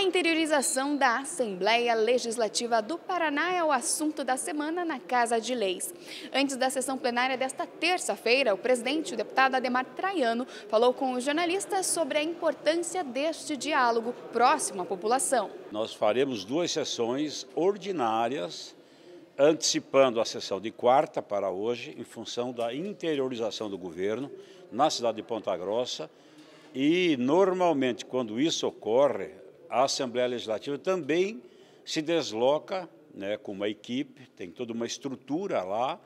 A interiorização da Assembleia Legislativa do Paraná é o assunto da semana na Casa de Leis. Antes da sessão plenária desta terça-feira, o presidente, o deputado Ademar Traiano, falou com os jornalistas sobre a importância deste diálogo próximo à população. Nós faremos duas sessões ordinárias, antecipando a sessão de quarta para hoje, em função da interiorização do governo na cidade de Ponta Grossa. E normalmente, quando isso ocorre, a Assembleia Legislativa também se desloca né, com uma equipe, tem toda uma estrutura lá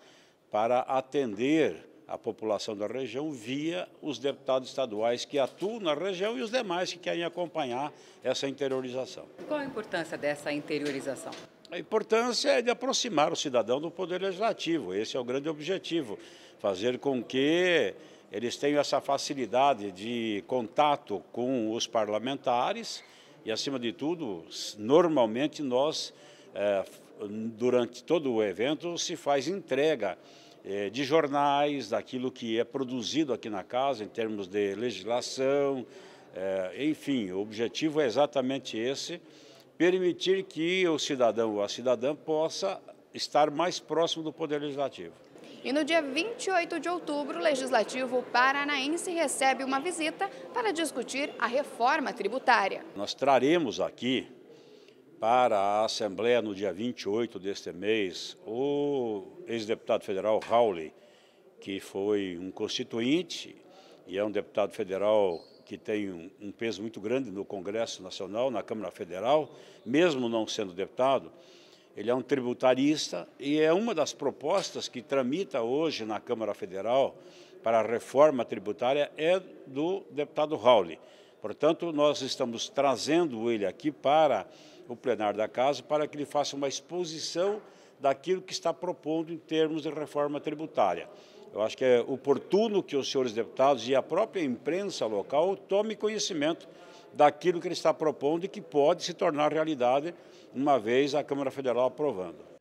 para atender a população da região via os deputados estaduais que atuam na região e os demais que querem acompanhar essa interiorização. Qual a importância dessa interiorização? A importância é de aproximar o cidadão do poder legislativo, esse é o grande objetivo, fazer com que eles tenham essa facilidade de contato com os parlamentares e, acima de tudo, normalmente nós, eh, durante todo o evento, se faz entrega eh, de jornais, daquilo que é produzido aqui na casa, em termos de legislação, eh, enfim, o objetivo é exatamente esse, permitir que o cidadão ou a cidadã possa estar mais próximo do Poder Legislativo. E no dia 28 de outubro, o Legislativo Paranaense recebe uma visita para discutir a reforma tributária. Nós traremos aqui para a Assembleia, no dia 28 deste mês, o ex-deputado federal Rowley, que foi um constituinte e é um deputado federal que tem um, peso muito grande no Congresso Nacional, na Câmara Federal, mesmo não sendo deputado, ele é um tributarista e é uma das propostas que tramita hoje na Câmara Federal para a reforma tributária é do deputado Rauli. Portanto, nós estamos trazendo ele aqui para o plenário da Casa para que ele faça uma exposição daquilo que está propondo em termos de reforma tributária. Eu acho que é oportuno que os senhores deputados e a própria imprensa local tome conhecimento daquilo que ele está propondo e que pode se tornar realidade, uma vez a Câmara Federal aprovando.